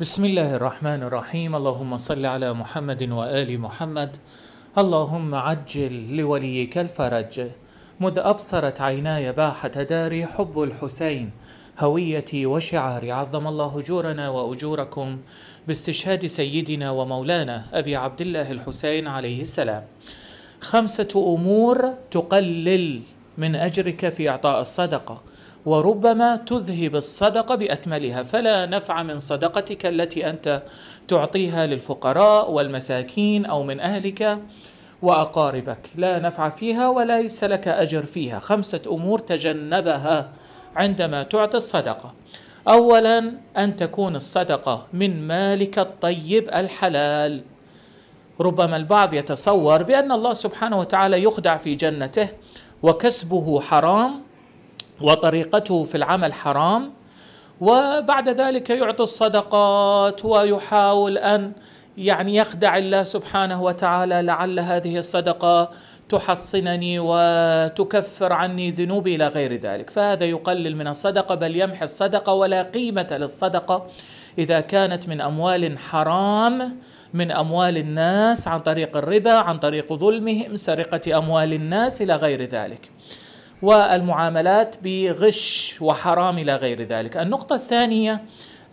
بسم الله الرحمن الرحيم اللهم صل على محمد وآل محمد اللهم عجل لوليك الفرج مذ أبصرت عيناي باحة داري حب الحسين هويتي وشعاري عظم الله اجورنا واجوركم باستشهاد سيدنا ومولانا ابي عبد الله الحسين عليه السلام. خمسه امور تقلل من اجرك في اعطاء الصدقه. وربما تذهب الصدقه باكملها فلا نفع من صدقتك التي انت تعطيها للفقراء والمساكين او من اهلك واقاربك لا نفع فيها وليس لك اجر فيها خمسه امور تجنبها عندما تعطي الصدقه اولا ان تكون الصدقه من مالك الطيب الحلال ربما البعض يتصور بان الله سبحانه وتعالى يخدع في جنته وكسبه حرام وطريقته في العمل حرام وبعد ذلك يعطي الصدقات ويحاول ان يعني يخدع الله سبحانه وتعالى لعل هذه الصدقه تحصنني وتكفر عني ذنوبي الى غير ذلك، فهذا يقلل من الصدقه بل يمحي الصدقه ولا قيمه للصدقه اذا كانت من اموال حرام من اموال الناس عن طريق الربا، عن طريق ظلمهم، سرقه اموال الناس الى غير ذلك. والمعاملات بغش وحرام إلى غير ذلك النقطة الثانية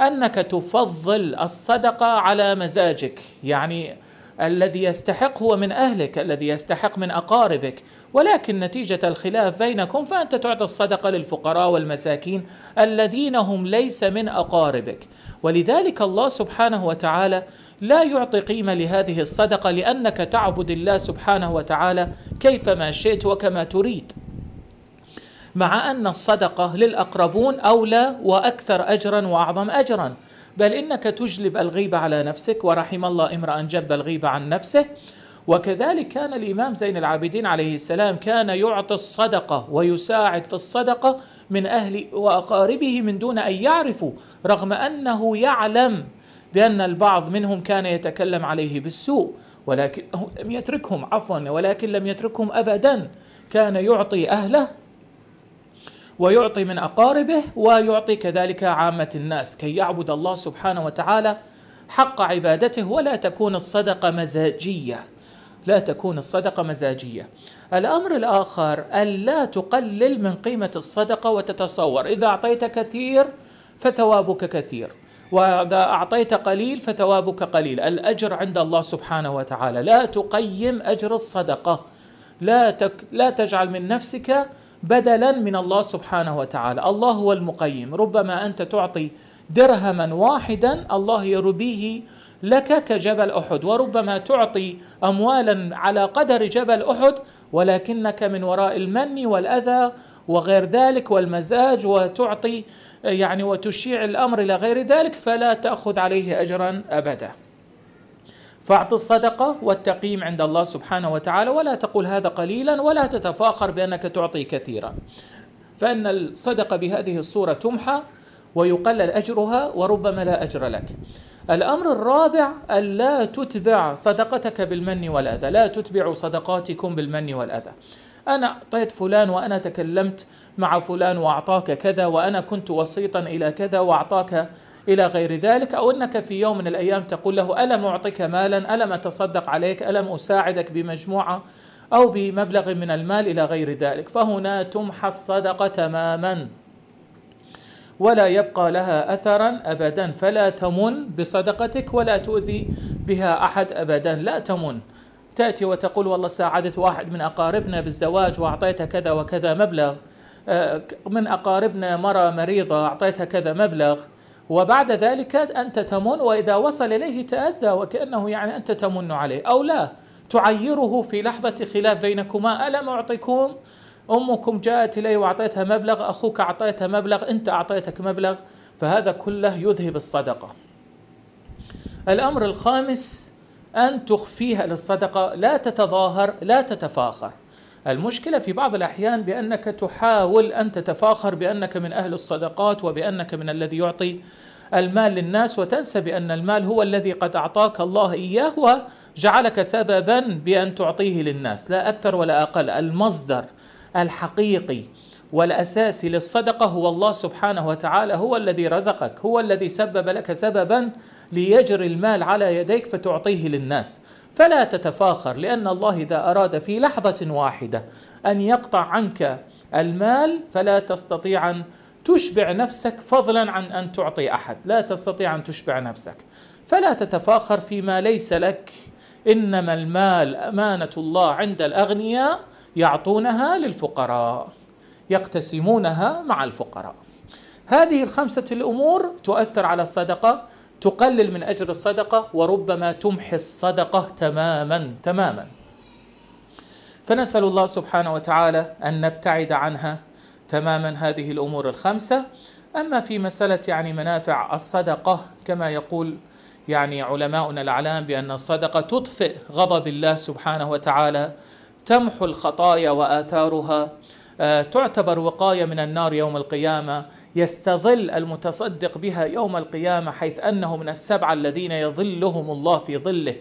أنك تفضل الصدقة على مزاجك يعني الذي يستحق هو من أهلك الذي يستحق من أقاربك ولكن نتيجة الخلاف بينكم فأنت تعطي الصدقة للفقراء والمساكين الذين هم ليس من أقاربك ولذلك الله سبحانه وتعالى لا يعطي قيمة لهذه الصدقة لأنك تعبد الله سبحانه وتعالى كيفما شئت وكما تريد مع أن الصدقة للأقربون أولى وأكثر أجرا وأعظم أجرا بل إنك تجلب الغيبة على نفسك ورحم الله امرأ جب الغيبة عن نفسه وكذلك كان الإمام زين العابدين عليه السلام كان يعطي الصدقة ويساعد في الصدقة من أهل وأقاربه من دون أن يعرفوا رغم أنه يعلم بأن البعض منهم كان يتكلم عليه بالسوء ولكن لم يتركهم عفوا ولكن لم يتركهم أبدا كان يعطي أهله ويعطي من أقاربه ويعطي كذلك عامة الناس كي يعبد الله سبحانه وتعالى حق عبادته ولا تكون الصدقة مزاجية لا تكون الصدقة مزاجية الأمر الآخر ألا تقلل من قيمة الصدقة وتتصور إذا أعطيت كثير فثوابك كثير وإذا أعطيت قليل فثوابك قليل الأجر عند الله سبحانه وتعالى لا تقيم أجر الصدقة لا, تك... لا تجعل من نفسك بدلا من الله سبحانه وتعالى الله هو المقيم ربما أنت تعطي درهما واحدا الله يربيه لك كجبل أحد وربما تعطي أموالا على قدر جبل أحد ولكنك من وراء المن والأذى وغير ذلك والمزاج وتعطي يعني وتشيع الأمر إلى غير ذلك فلا تأخذ عليه أجرا أبدا فاعط الصدقة والتقييم عند الله سبحانه وتعالى ولا تقول هذا قليلا ولا تتفاخر بأنك تعطي كثيرا فأن الصدقة بهذه الصورة تمحى ويقلل أجرها وربما لا أجر لك الأمر الرابع ألا تتبع صدقتك بالمن والأذى لا تتبع صدقاتكم بالمن والأذى أنا أعطيت فلان وأنا تكلمت مع فلان وأعطاك كذا وأنا كنت وسيطا إلى كذا وأعطاك إلى غير ذلك أو أنك في يوم من الأيام تقول له ألم أعطيك مالا ألم أتصدق عليك ألم أساعدك بمجموعة أو بمبلغ من المال إلى غير ذلك فهنا تمحى الصدقة تماما ولا يبقى لها أثرا أبدا فلا تمن بصدقتك ولا تؤذي بها أحد أبدا لا تمن تأتي وتقول والله ساعدت واحد من أقاربنا بالزواج وأعطيته كذا وكذا مبلغ آه، من أقاربنا مرة مريضة أعطيتها كذا مبلغ وبعد ذلك أنت تمن وإذا وصل إليه تأذى وكأنه يعني أنت تمن عليه أو لا تعيره في لحظة خلاف بينكما ألم أعطيكم أمكم جاءت إلي وأعطيتها مبلغ أخوك أعطيتها مبلغ أنت أعطيتك مبلغ فهذا كله يذهب الصدقة الأمر الخامس أن تخفيها للصدقة لا تتظاهر لا تتفاخر المشكلة في بعض الأحيان بأنك تحاول أن تتفاخر بأنك من أهل الصدقات وبأنك من الذي يعطي المال للناس وتنسى بأن المال هو الذي قد أعطاك الله إياه وجعلك سببا بأن تعطيه للناس لا أكثر ولا أقل المصدر الحقيقي والاساسي للصدقه هو الله سبحانه وتعالى هو الذي رزقك هو الذي سبب لك سببا ليجري المال على يديك فتعطيه للناس فلا تتفاخر لان الله اذا اراد في لحظه واحده ان يقطع عنك المال فلا تستطيع ان تشبع نفسك فضلا عن ان تعطي احد لا تستطيع ان تشبع نفسك فلا تتفاخر فيما ليس لك انما المال امانه الله عند الاغنياء يعطونها للفقراء يقتسمونها مع الفقراء هذه الخمسة الأمور تؤثر على الصدقة تقلل من أجر الصدقة وربما تمحي الصدقة تماما تماما فنسأل الله سبحانه وتعالى أن نبتعد عنها تماما هذه الأمور الخمسة أما في مسألة يعني منافع الصدقة كما يقول يعني علماؤنا الأعلام بأن الصدقة تطفئ غضب الله سبحانه وتعالى تمحو الخطايا وآثارها آه، تعتبر وقاية من النار يوم القيامة يستظل المتصدق بها يوم القيامة حيث أنه من السبعة الذين يظلهم الله في ظله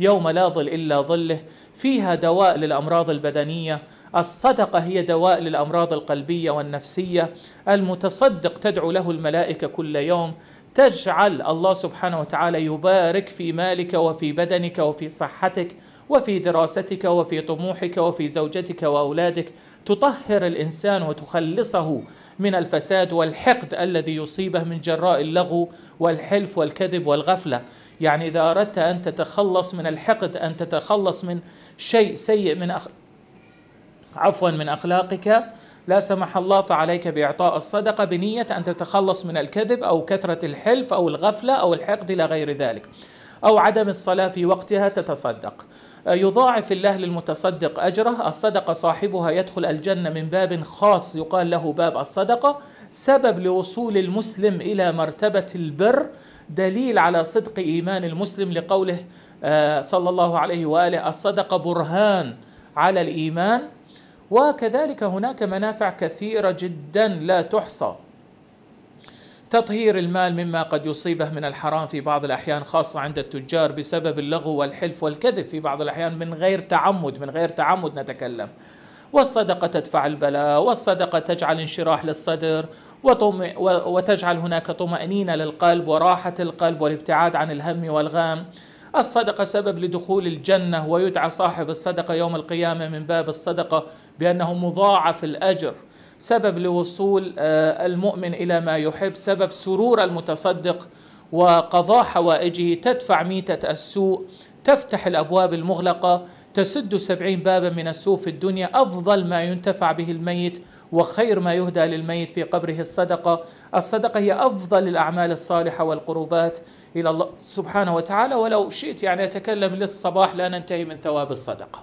يوم لا ظل إلا ظله فيها دواء للأمراض البدنية الصدقة هي دواء للأمراض القلبية والنفسية المتصدق تدعو له الملائكة كل يوم تجعل الله سبحانه وتعالى يبارك في مالك وفي بدنك وفي صحتك وفي دراستك وفي طموحك وفي زوجتك واولادك تطهر الانسان وتخلصه من الفساد والحقد الذي يصيبه من جراء اللغو والحلف والكذب والغفله يعني اذا اردت ان تتخلص من الحقد ان تتخلص من شيء سيء من أخ... عفوا من اخلاقك لا سمح الله فعليك باعطاء الصدقه بنيه ان تتخلص من الكذب او كثره الحلف او الغفله او الحقد الى غير ذلك أو عدم الصلاة في وقتها تتصدق آه، يضاعف الله للمتصدق أجره الصدقة صاحبها يدخل الجنة من باب خاص يقال له باب الصدقة سبب لوصول المسلم إلى مرتبة البر دليل على صدق إيمان المسلم لقوله آه، صلى الله عليه وآله الصدقة برهان على الإيمان وكذلك هناك منافع كثيرة جدا لا تحصى تطهير المال مما قد يصيبه من الحرام في بعض الأحيان خاصة عند التجار بسبب اللغو والحلف والكذب في بعض الأحيان من غير تعمد من غير تعمد نتكلم والصدقة تدفع البلاء والصدقة تجعل انشراح للصدر وتجعل هناك طمأنينة للقلب وراحة القلب والابتعاد عن الهم والغام الصدقة سبب لدخول الجنة ويدعى صاحب الصدقة يوم القيامة من باب الصدقة بأنه مضاعف الأجر سبب لوصول آه، المؤمن الى ما يحب سبب سرور المتصدق وقضاء حوائجه تدفع ميته السوء تفتح الابواب المغلقه تسد سبعين بابا من السوء في الدنيا أفضل ما ينتفع به الميت وخير ما يهدى للميت في قبره الصدقة الصدقة هي أفضل الأعمال الصالحة والقربات إلى الله سبحانه وتعالى ولو شئت يعني أتكلم للصباح لا ننتهي من ثواب الصدقة